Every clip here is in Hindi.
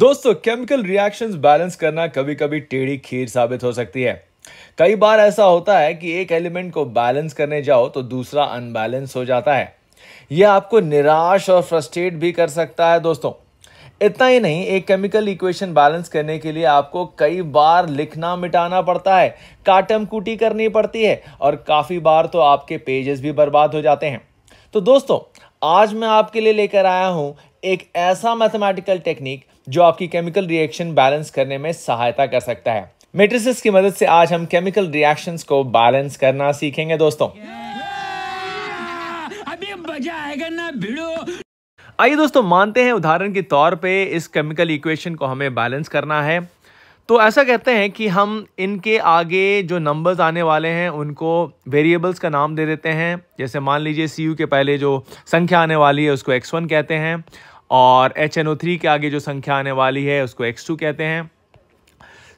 दोस्तों केमिकल रिएक्शंस बैलेंस करना कभी कभी टेढ़ी खीर साबित हो सकती है कई बार ऐसा होता है कि एक एलिमेंट को बैलेंस करने जाओ तो दूसरा अनबैलेंस हो जाता है यह आपको निराश और फ्रस्ट्रेट भी कर सकता है दोस्तों इतना ही नहीं एक केमिकल इक्वेशन बैलेंस करने के लिए आपको कई बार लिखना मिटाना पड़ता है काटम कूटी करनी पड़ती है और काफ़ी बार तो आपके पेजेस भी बर्बाद हो जाते हैं तो दोस्तों आज मैं आपके लिए लेकर आया हूँ एक ऐसा मैथमेटिकल टेक्निक जो आपकी केमिकल रिएक्शन बैलेंस करने में सहायता कर सकता है मेट्रिस की मदद से आज हम केमिकल रिएक्शंस को बैलेंस करना सीखेंगे दोस्तों yeah! अभी मजा आएगा ना भिड़ो आइए दोस्तों मानते हैं उदाहरण के तौर पे इस केमिकल इक्वेशन को हमें बैलेंस करना है तो ऐसा कहते हैं कि हम इनके आगे जो नंबर्स आने वाले हैं उनको वेरिएबल्स का नाम दे देते हैं जैसे मान लीजिए सी के पहले जो संख्या आने वाली है उसको एक्स कहते हैं और एच के आगे जो संख्या आने वाली है उसको एक्स कहते हैं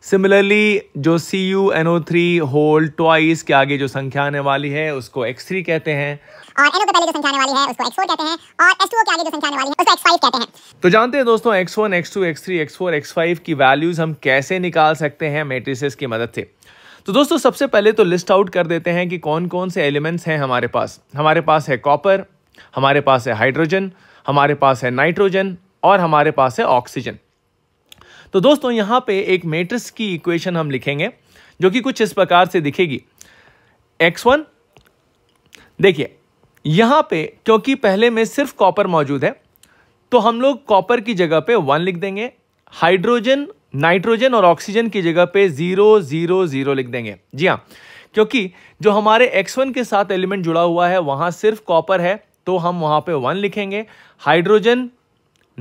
सिमिलरली जो C U N O three whole twice के आगे जो संख्या आने वाली है उसको एक्स थ्री कहते हैं तो जानते हैं दोस्तों X one X two X three X four X five की वैल्यूज हम कैसे निकाल सकते हैं मेट्रिस की मदद से तो दोस्तों सबसे पहले तो लिस्ट आउट कर देते हैं कि कौन कौन से एलिमेंट्स हैं हमारे पास हमारे पास है कॉपर हमारे पास है हाइड्रोजन हमारे पास है नाइट्रोजन और हमारे पास है ऑक्सीजन तो दोस्तों यहाँ पे एक मैट्रिक्स की इक्वेशन हम लिखेंगे जो कि कुछ इस प्रकार से दिखेगी एक्स वन देखिए यहाँ पे क्योंकि पहले में सिर्फ कॉपर मौजूद है तो हम लोग कॉपर की जगह पे वन लिख देंगे हाइड्रोजन नाइट्रोजन और ऑक्सीजन की जगह पे जीरो जीरो जीरो लिख देंगे जी हाँ क्योंकि जो हमारे एक्स वन के साथ एलिमेंट जुड़ा हुआ है वहाँ सिर्फ कॉपर है तो हम वहाँ पे वन लिखेंगे हाइड्रोजन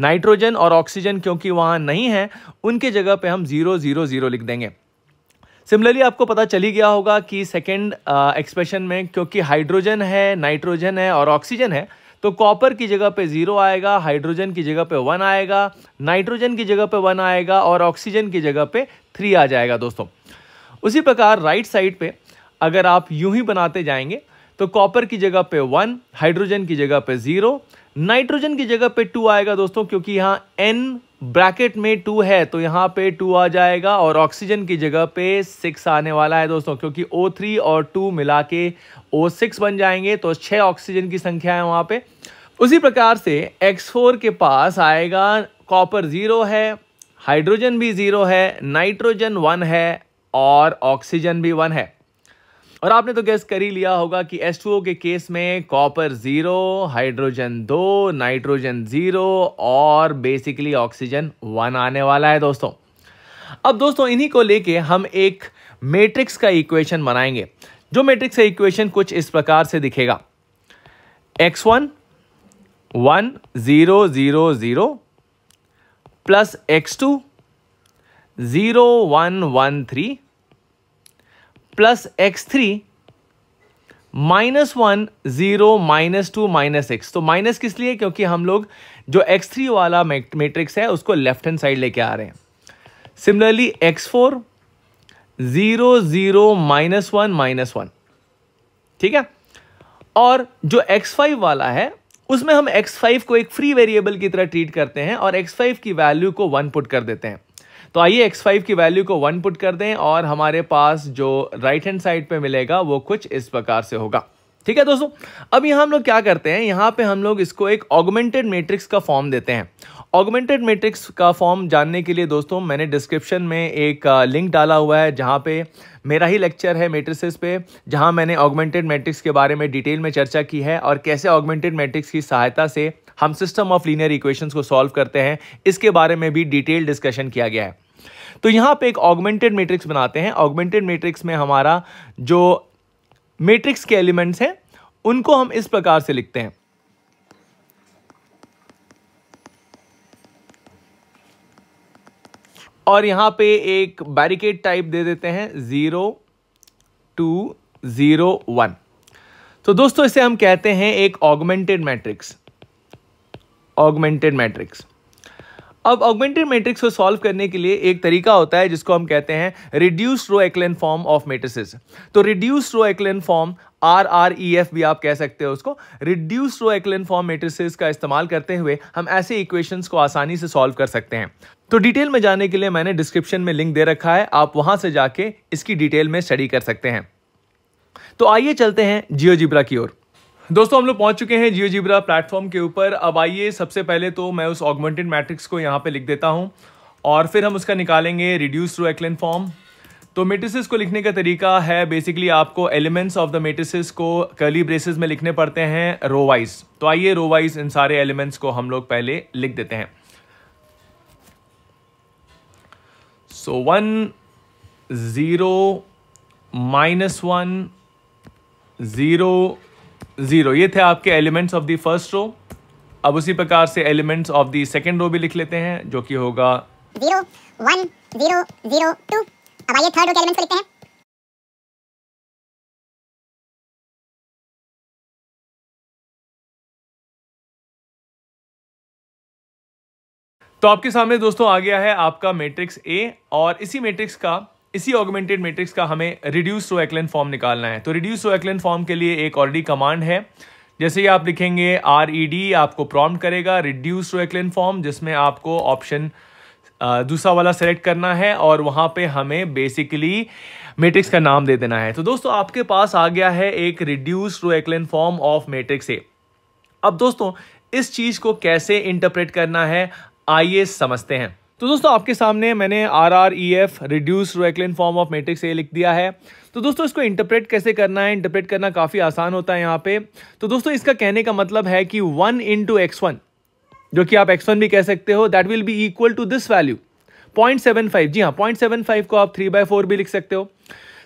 नाइट्रोजन और ऑक्सीजन क्योंकि वहाँ नहीं है उनके जगह पे हम ज़ीरो ज़ीरो ज़ीरो लिख देंगे सिमिलरली आपको पता चली गया होगा कि सेकेंड एक्सप्रेशन में क्योंकि हाइड्रोजन है नाइट्रोजन है और ऑक्सीजन है तो कॉपर की जगह पे ज़ीरो आएगा हाइड्रोजन की जगह पे वन आएगा नाइट्रोजन की जगह पे वन आएगा और ऑक्सीजन की जगह पे थ्री आ जाएगा दोस्तों उसी प्रकार राइट साइड पे अगर आप यूं ही बनाते जाएंगे तो कॉपर की जगह पे वन हाइड्रोजन की जगह पे ज़ीरो नाइट्रोजन की जगह पे टू आएगा दोस्तों क्योंकि यहाँ एन ब्रैकेट में टू है तो यहाँ पे टू आ जाएगा और ऑक्सीजन की जगह पे सिक्स आने वाला है दोस्तों क्योंकि ओ थ्री और टू मिला के ओ सिक्स बन जाएंगे तो छः ऑक्सीजन की संख्या है वहाँ पे उसी प्रकार से एक्स फोर के पास आएगा कॉपर ज़ीरो है हाइड्रोजन भी ज़ीरो है नाइट्रोजन वन है और ऑक्सीजन भी वन है और आपने तो गैस कर ही लिया होगा कि एस टू ओ के केस में कॉपर ज़ीरो हाइड्रोजन दो नाइट्रोजन ज़ीरो और बेसिकली ऑक्सीजन वन आने वाला है दोस्तों अब दोस्तों इन्हीं को लेके हम एक मैट्रिक्स का इक्वेशन बनाएंगे जो मैट्रिक्स का इक्वेशन कुछ इस प्रकार से दिखेगा X one one zero zero zero plus X two zero one one three plus X three minus one zero minus two minus X तो माइनस किस लिए क्योंकि हम लोग जो एक्स थ्री वाला मैट्रिक्स है उसको लेफ्ट हैंड साइड लेके आ रहे हैं similarly X four zero zero minus one minus one ठीक है और जो एक्स फाइव वाला है उसमें हम एक्स फाइव को एक फ्री वेरिएबल की तरह ट्रीट करते हैं और एक्स फाइव की वैल्यू को वन पुट कर देते हैं तो आइए एक्स फाइव की वैल्यू को वन पुट कर दें और हमारे पास जो राइट हैंड साइड पे मिलेगा वो कुछ इस प्रकार से होगा ठीक है दोस्तों अब यहाँ हम लोग क्या करते हैं यहाँ पे हम लोग इसको एक ऑगमेंटेड मैट्रिक्स का फॉर्म देते हैं ऑगमेंटेड मैट्रिक्स का फॉर्म जानने के लिए दोस्तों मैंने डिस्क्रिप्शन में एक लिंक डाला हुआ है जहाँ पे मेरा ही लेक्चर है मेट्रिसेस पे जहां मैंने ऑगमेंटेड मैट्रिक्स के बारे में डिटेल में चर्चा की है और कैसे ऑगमेंटेड मैट्रिक्स की सहायता से हम सिस्टम ऑफ लीनियर इक्वेशंस को सॉल्व करते हैं इसके बारे में भी डिटेल डिस्कशन किया गया है तो यहाँ पर एक ऑगमेंटेड मेट्रिक्स बनाते हैं ऑगमेंटेड मेट्रिक्स में हमारा जो मेट्रिक्स के एलिमेंट्स हैं उनको हम इस प्रकार से लिखते हैं और यहाँ पे एक बैरिकेड टाइप दे देते हैं ज़ीरो टू ज़ीरो वन तो दोस्तों इसे हम कहते हैं एक ऑगमेंटेड मैट्रिक्स ऑगमेंटेड मैट्रिक्स अब ऑगमेंटेड मैट्रिक्स को सॉल्व करने के लिए एक तरीका होता है जिसको हम कहते हैं reduce row echelon form of matrices तो reduce row echelon form R R E F भी आप कह सकते हो उसको रिड्यूस रो एक्ल फॉर्म मेट्रिस का इस्तेमाल करते हुए हम ऐसे इक्वेशंस को आसानी से सॉल्व कर सकते हैं तो डिटेल में जाने के लिए मैंने डिस्क्रिप्शन में लिंक दे रखा है आप वहां से जाके इसकी डिटेल में स्टडी कर सकते हैं तो आइए चलते हैं जियोजिब्रा की ओर दोस्तों हम लोग पहुंच चुके हैं जियोजिब्रा प्लेटफॉर्म के ऊपर अब आइए सबसे पहले तो मैं उस ऑगमेंटेड मैट्रिक्स को यहाँ पे लिख देता हूँ और फिर हम उसका निकालेंगे रिड्यूस रो एक्लिन फॉर्म तो मेटिसिस को लिखने का तरीका है बेसिकली आपको एलिमेंट्स ऑफ द मेटिसिस को कली ब्रेसेस में लिखने पड़ते हैं रोवाइज तो आइए रोवाइज इन सारे एलिमेंट्स को हम लोग पहले लिख देते हैं so one zero minus one zero zero ये थे आपके elements of the first row अब उसी प्रकार से elements of the second row भी लिख लेते हैं जो कि होगा zero one zero zero two अब आइए थर्ड के एलिमेंट्स को लिखते हैं तो आपके सामने दोस्तों आ गया है आपका मैट्रिक्स ए और इसी मैट्रिक्स का इसी ऑगमेंटेड मैट्रिक्स का हमें रिड्यूस रो फॉर्म निकालना है तो रिड्यूस रो फॉर्म के लिए एक ऑलरेडी कमांड है जैसे ही आप लिखेंगे आर ई डी आपको प्रॉम्प्ट करेगा रिड्यूस रो फॉर्म जिसमें आपको ऑप्शन दूसरा वाला सेलेक्ट करना है और वहाँ पे हमें बेसिकली मैट्रिक्स का नाम दे देना है तो दोस्तों आपके पास आ गया है एक reduce echelon form of matrix A अब दोस्तों इस चीज़ को कैसे इंटरप्रेट करना है आइए समझते हैं तो दोस्तों आपके सामने मैंने R R E F reduce row echelon form of matrix A लिख दिया है तो दोस्तों इसको इंटरप्रेट कैसे करना है इंटरप्रेट करना काफ़ी आसान होता है यहाँ पे तो दोस्तों इसका कहने का मतलब है कि वन इंटू एक्स वन जो कि आप एक्स वन भी कह सकते हो that will be equal to this value point seven five जी हाँ पॉइंट सेवन फाइव को आप थ्री बाय फोर भी लिख सकते हो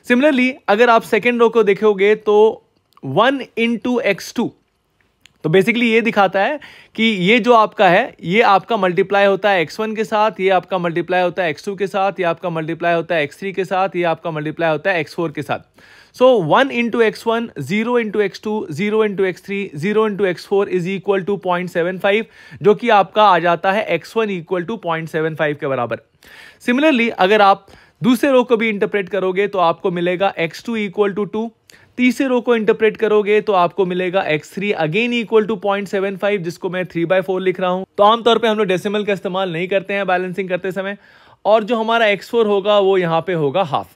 सिमिलरली अगर आप सेकेंड रो को देखोगे तो one into X two तो बेसिकली ये दिखाता है कि ये जो आपका है ये आपका मल्टीप्लाई होता है एक्स वन के साथ ये आपका मल्टीप्लाई होता है एक्स टू के साथ ये आपका मल्टीप्लाई होता है एक्स थ्री के साथ ये आपका मल्टीप्लाई होता है एक्स फोर के साथ so one into X one zero into X two zero into X three zero into X four is equal to point seven five जो कि आपका आ जाता है X one equal to point seven five के बराबर सिमिलरली अगर आप दूसरे रो को भी इंटरप्रेट करोगे तो आपको मिलेगा X two equal to two तीसरे रो को इंटरप्रेट करोगे तो आपको मिलेगा x3 three again equal to point जिसको मैं 3 बाय फोर लिख रहा हूं तो आमतौर पे हम लोग डेसिमल का इस्तेमाल नहीं करते हैं बैलेंसिंग करते समय और जो हमारा x4 होगा वो यहां पे होगा हाफ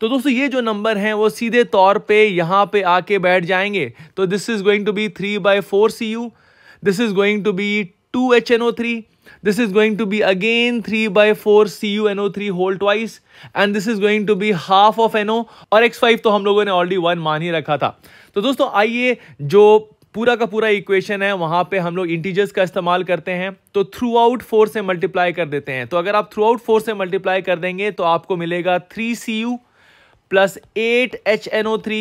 तो दोस्तों ये जो नंबर हैं वो सीधे तौर पे यहां पे आके बैठ जाएंगे तो this is going to be three by four C this is going to be two H this is going to be again 3 by 4 CuNO3 whole twice and this is going to be half of NO और X5 तो हम लोगों ने already 1 मान ही रखा था तो दोस्तों आइए जो पूरा का पूरा इक्वेशन है वहां पे हम लोग इंटीजर्स का इस्तेमाल करते हैं तो थ्रू आउट फोर से मल्टीप्लाई कर देते हैं तो अगर आप थ्रू आउट फोर से मल्टीप्लाई कर देंगे तो आपको मिलेगा three C U plus eight H N O three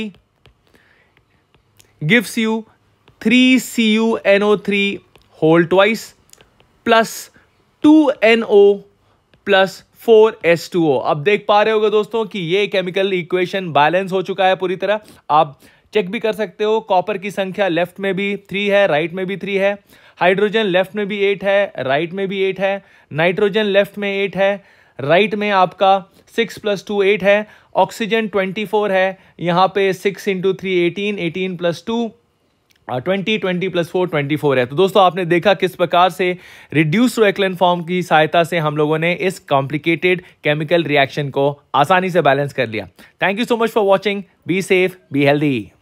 gives you three C U N O three whole twice plus two N O plus four S two O अब देख पा रहे होगे दोस्तों कि ये केमिकल इक्वेशन बैलेंस हो चुका है पूरी तरह आप चेक भी कर सकते हो कॉपर की संख्या लेफ्ट में भी थ्री है राइट में भी थ्री है हाइड्रोजन लेफ्ट में भी एट है राइट में भी एट है नाइट्रोजन लेफ्ट में एट है राइट में आपका सिक्स प्लस टू एट है ऑक्सीजन ट्वेंटी फोर है यहाँ पे six into three eighteen eighteen plus two twenty twenty plus four twenty four है तो दोस्तों आपने देखा किस प्रकार से रिड्यूस रोएक्लन फॉर्म की सहायता से हम लोगों ने इस कॉम्प्लिकेटेड केमिकल रिएक्शन को आसानी से बैलेंस कर लिया thank you so much for watching be safe be healthy